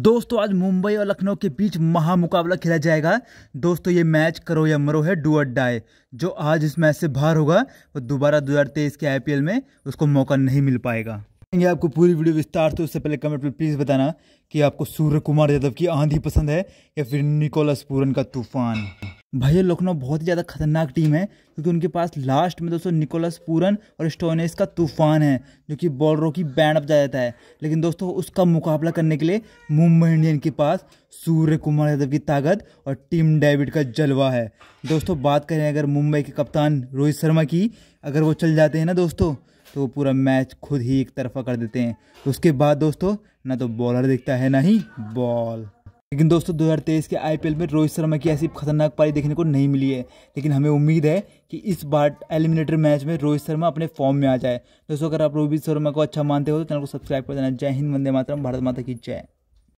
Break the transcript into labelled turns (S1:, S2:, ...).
S1: दोस्तों आज मुंबई और लखनऊ के बीच महामुकाबला खेला जाएगा दोस्तों ये मैच करो या मरो है डू डाई जो आज इस मैच से बाहर होगा वो दोबारा 2023 के आईपीएल में उसको मौका नहीं मिल पाएगा ये आपको पूरी वीडियो विस्तार से उससे पहले कमेंट में प्लीज़ बताना कि आपको सूर्य कुमार यादव की आंधी पसंद है या फिर निकोलस पूरन का तूफान भैया लखनऊ बहुत ही ज़्यादा खतरनाक टीम है क्योंकि उनके पास लास्ट में दोस्तों निकोलस पूरन और स्टोनेस का तूफान है जो कि बॉलरों की बैंड अप जाता है लेकिन दोस्तों उसका मुकाबला करने के लिए मुंबई इंडियन के पास सूर्य कुमार यादव की ताकत और टीम डेविड का जलवा है दोस्तों बात करें अगर मुंबई के कप्तान रोहित शर्मा की अगर वो चल जाते हैं ना दोस्तों तो वो पूरा मैच खुद ही एक तरफा कर देते हैं उसके बाद दोस्तों ना तो बॉलर दिखता है ना ही बॉल लेकिन दोस्तों 2023 के आईपीएल में रोहित शर्मा की ऐसी खतरनाक पारी देखने को नहीं मिली है लेकिन हमें उम्मीद है कि इस बार एलिमिनेटर मैच में रोहित शर्मा अपने फॉर्म में आ जाए दोस्तों अगर आप रोहित शर्मा को अच्छा मानते हो तो चैनल को सब्सक्राइब कर देना जय हिंद वंदे मातरम भारत माता की जय